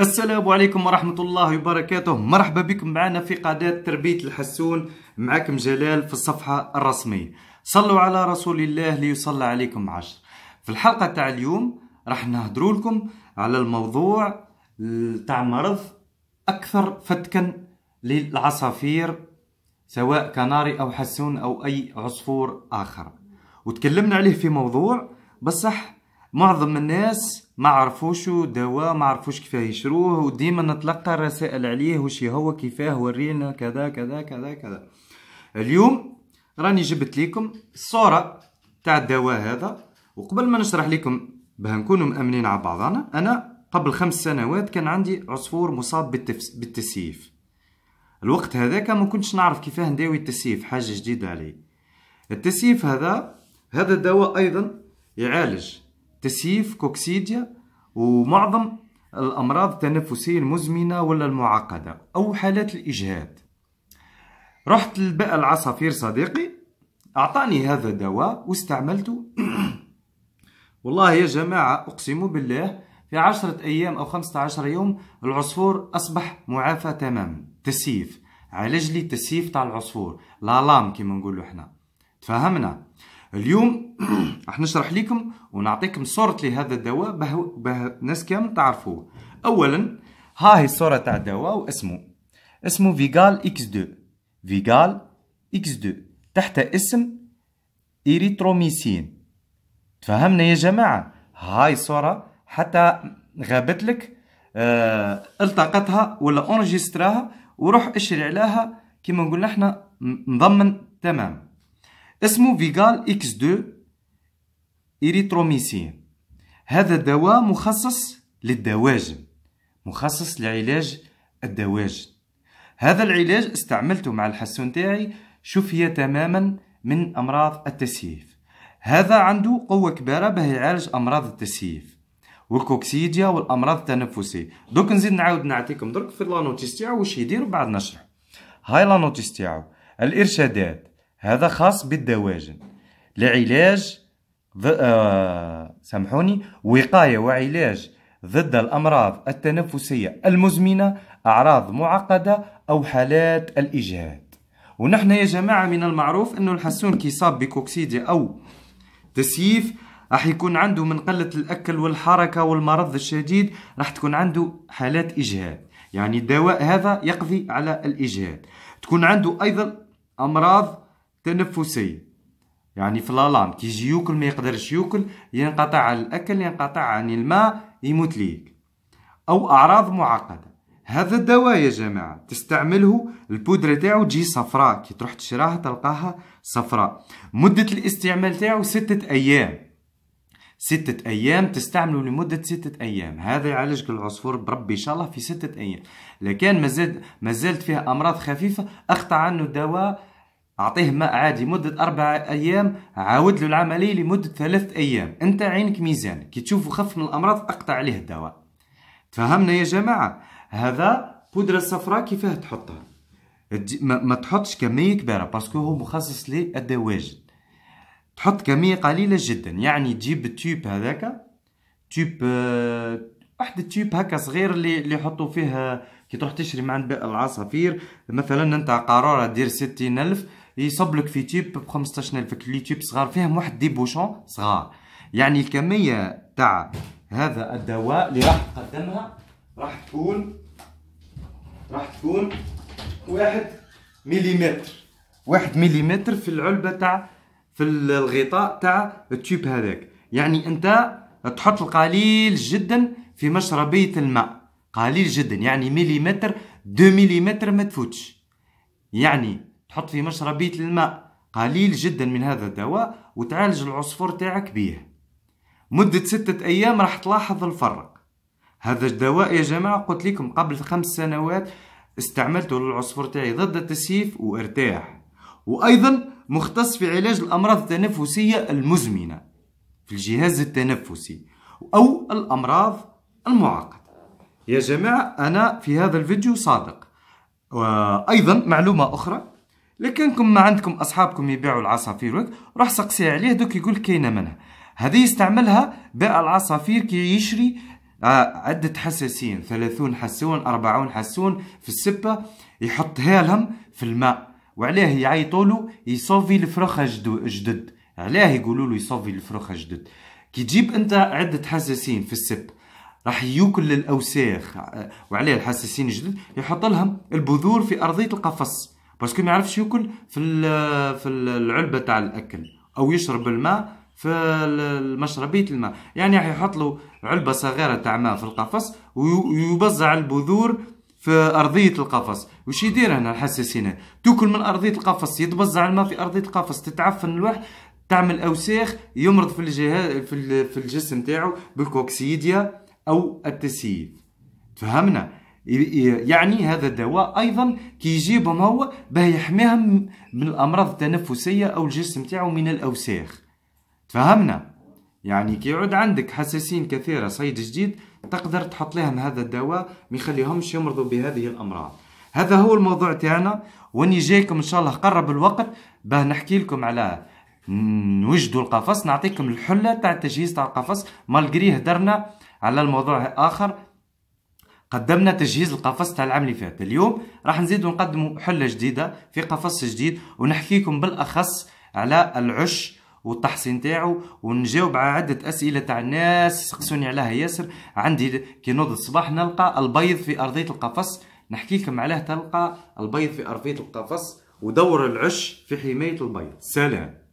السلام عليكم ورحمة الله وبركاته مرحبا بكم معنا في قناة تربية الحسون معكم جلال في الصفحة الرسمية صلوا على رسول الله ليصلى عليكم عشر في الحلقة تاع اليوم راح نهضروا لكم على الموضوع تاع مرض أكثر فتكا للعصافير سواء كناري أو حسون أو أي عصفور آخر وتكلمنا عليه في موضوع بصح معظم الناس ما عرفوش دواء ما عرفوش كيفاه يشروه وديما نتلقى الرسائل عليه وش هو كيفاه ورينا كذا كذا كذا كذا اليوم راني جبت لكم الصوره تاع الدواء هذا وقبل ما نشرح لكم باه نكونوا مامنين على بعضنا انا قبل خمس سنوات كان عندي عصفور مصاب بالتفس... بالتسييف الوقت هذاك ما كنتش نعرف كيفاه نداوي التسييف حاجه جديده علي التسييف هذا هذا الدواء ايضا يعالج تسييف كوكسيديا ومعظم الأمراض التنفسية المزمنة ولا المعقدة أو حالات الإجهاد رحت لبقى العصافير صديقي أعطاني هذا الدواء واستعملته والله يا جماعة أقسم بالله في عشرة أيام أو خمسة عشر يوم العصفور أصبح معافى تماما تسييف عالج لي التسييف تاع العصفور لالام كيما نقولوا احنا تفهمنا اليوم راح نشرح لكم ونعطيكم صورة لهذا الدواء به, به ناس كامل تعرفوه أولا ها هي الصورة تاع الدواء واسمه اسمه فيغال اكس 2 فيغال اكس 2 تحت اسم إريتروميسين تفهمنا يا جماعة هاي صورة حتى غابت لك آه التقطها ولا انجستراها وروح اشري عليها كيما نقول احنا مضمن تمام اسمه فيغال اكس 2 إريتروميسين هذا دواء مخصص للدواجن مخصص لعلاج الدواجن هذا العلاج استعملته مع الحسون تاعي شفي تماما من أمراض التسييف هذا عنده قوة كبيرة باه يعالج أمراض التسييف والكوكسيديا والأمراض التنفسية دوك نزيد نعاود نعطيكم درك في لانوتيس تاعو واش يدير بعد نشرح هاي لانوتيس تاعو الإرشادات هذا خاص بالدواجن لعلاج ض... آه... سامحوني وقاية وعلاج ضد الأمراض التنفسية المزمنة أعراض معقدة أو حالات الإجهاد ونحن يا جماعة من المعروف أنه الحسون كيصاب بكوكسيديا أو تسييف راح يكون عنده من قلة الأكل والحركة والمرض الشديد راح تكون عنده حالات إجهاد يعني الدواء هذا يقضي على الإجهاد تكون عنده أيضا أمراض تنفسي يعني في لالان كي يجي يوكل ما يقدرش يوكل ينقطع الأكل ينقطع عن الماء يموت ليك أو أعراض معقدة هذا الدواء يا جماعة تستعمله البودرة تاعو تجي صفراء كي تروح تشراها تلقاها صفراء مدة الاستعمال تاعو ستة أيام ستة أيام تستعملوا لمدة ستة أيام هذا يعالجك العصفور بربي إن شاء الله في ستة أيام لكن مازال مازالت فيها أمراض خفيفة أخطأ عنه الدواء اعطيه ماء عادي مده أربعة ايام عاود له العمليه لمده ثلاث ايام انت عينك ميزان كي تشوفه خف من الامراض اقطع عليه الدواء تفهمنا يا جماعه هذا بودرة صفراء كيفاه تحطها ما, ما تحطش كميه كبيره باسكو هو مخصص للدواجن تحط كميه قليله جدا يعني تجيب التيوب هذاك تيوب آه، واحد التيوب هكا صغير اللي اللي يحطوا فيه آه، كي تروح تشري من عند العصافير مثلا انت قاروره دير ستين الف يصب لك في تيب ب 15000 لي تيب صغار فيهم واحد دي بوشون صغار يعني الكميه تاع هذا الدواء اللي راح تقدمها راح تكون راح تكون واحد مليمتر واحد مليمتر في العلبه تاع في الغطاء تاع التيب هذاك يعني انت تحط القليل جدا في مشربيه الماء قليل جدا يعني مليمتر دو مليمتر ما تفوتش يعني تحط فيه مشربية الماء قليل جدا من هذا الدواء وتعالج العصفور تاعك بيه مدة ستة أيام راح تلاحظ الفرق هذا الدواء يا جماعة قلت لكم قبل خمس سنوات استعملته للعصفور تاعي ضد التسييف وارتاح وأيضا مختص في علاج الأمراض التنفسية المزمنة في الجهاز التنفسي أو الأمراض المعقدة يا جماعة أنا في هذا الفيديو صادق وأيضا معلومة أخرى لكنكم ما عندكم اصحابكم يبيعوا العصافير روح سقسي عليه دوك يقول كاينه منها هذه يستعملها بيع العصافير كي يشري آه، عدة حساسين ثلاثون حسون أربعون حسون في السبة يحطها لهم في الماء وعليه يعيطولو يصوفي الفرخة جدد علاه يقولولو يصوفي الفرخة جدد كي تجيب انت عدة حساسين في السب راح يوكل الأوساخ آه، وعليه الحساسين الجدد يحط لهم البذور في أرضية القفص باسكو ما يعرفش يكون في في العلبه تاع الاكل او يشرب الماء في المشربية الماء يعني يحط له علبة صغيرة تاع ماء في القفص ويبزع البذور في أرضية القفص وش يدير هنا الحساسين تأكل من أرضية القفص يتبزع الماء في أرضية القفص تتعفن الواحد تعمل أوساخ يمرض في الجهاز في الجسم تاعو بالكوكسيديا أو التسييف فهمنا يعني هذا الدواء ايضا كي يجيبهم هو باه يحميهم من الامراض التنفسيه او الجسم تاعو من الاوساخ تفهمنا يعني كي يعود عندك حساسين كثيره صيد جديد تقدر تحط لهم هذا الدواء ما يخليهمش يمرضوا بهذه الامراض هذا هو الموضوع تاعنا واني جايكم ان شاء الله قرب الوقت باه نحكي لكم على نوجدوا القفص نعطيكم الحله تاع التجهيز تاع القفص مالغريه درنا على الموضوع اخر قدمنا تجهيز القفص تاع العام اللي فات اليوم راح نزيدو نقدموا حله جديده في قفص جديد ونحكيكم بالاخص على العش والتحصين تاعو ونجاوب على عده اسئله تاع الناس سقسوني عليها ياسر عندي كي نوض الصباح نلقى البيض في ارضيه القفص نحكي لكم علاه تلقى البيض في ارضيه القفص ودور العش في حمايه البيض سلام